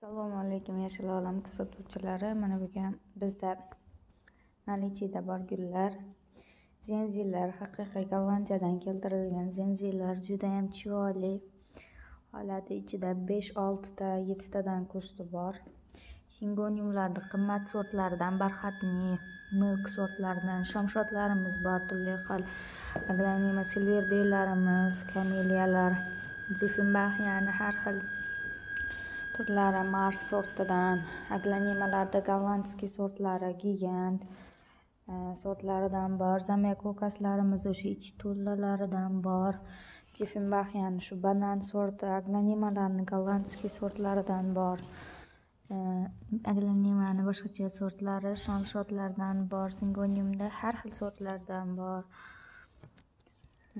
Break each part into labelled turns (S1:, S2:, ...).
S1: assalomu alaykum yashil olam kuzatuvchilari mana bugun bizda nalichida bor gullar zenzillar haqiqiy gollandiyadan keltirilgan juda judayam chiroyli holati ichida besh oltita yettitadan kusti bor singoniumlarni qimmat sortlaridan barhatni milk sortlaridan shamshotlarimiz bor turli xil silver bellarimiz kameliyalar difinbahiyani har xil turlari mars sortidan aglonemalarda gollandskiy sortlari gigant e, sortlaridan bor zamyakokaslarimiz o'sha ich to'llalaridan bor difinbax ya'ni shu banan sorti aglonemalarni gollandskiy sortlaridan bor e, aglonemani boshqacha sortlari shamshotlardan bor singoniumda har xil sortlardan bor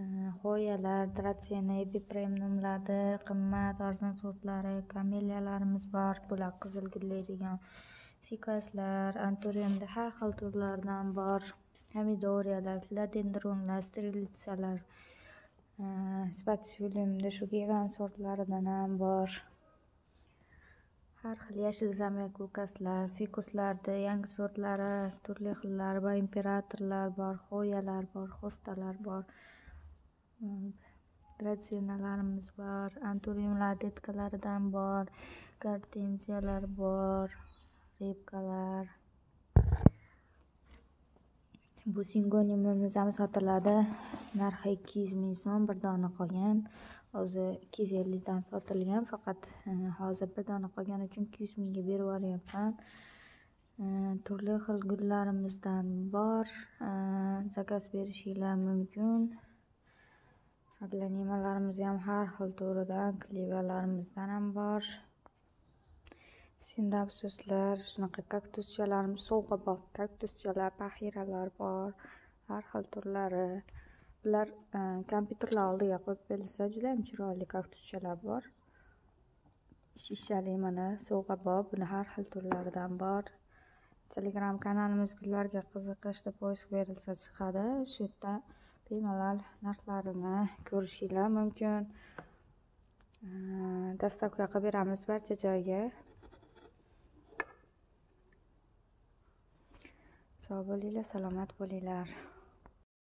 S1: xoyalar g'oyalar dratsena nomladi qimmat arzon sortlari kameliyalarimiz bor bular qizil degan sikaslar anturiyumda har xil turlardan bor pomidoriyalar filodendronlar strelitsalar spatsifiliumda shu gevan sortlaridan ham bor har xil yashil zamek lukaslar fikuslarda yangi sortlari turli xillari va imperatorlar bor xoyalar bor xostalar bor ratsionalarimiz bor antoriumlar detkalaridan bor gartenziyalar bor repkalar bu singonimimiz ham sotiladi narxi ikki yuz ming so'm bir dona qolgan o'zi ikki yuz ellikdan sotilgan faqat e, hozir bir dona qolgani uchun ikki yuz mingga berib yuboryapman e, turli xil gullarimizdan bor e, zakaz berishinglar mumkin Adlanimalarimiz ham har xil to'ridan klevalarimizdan ham bor sindab so'zlar shunaqa kaktuschalarimiz sovg'a bog' kaktuschalar pahiralar bor har xil turlari bular e, kompyuterlar oldiga qo'yib berilsa judayam chiroyli kaktuschalar bor shishali mana sovg'a bog' buni har xil turlaridan bor telegram kanalimiz gullarga qiziqish deb yozib berilsa chiqadi shu yerda piymalar narxlarini ko'rishinglar mumkin dastavka qilib beramiz barcha joyga sog' bo'linglar salomat bo'linglar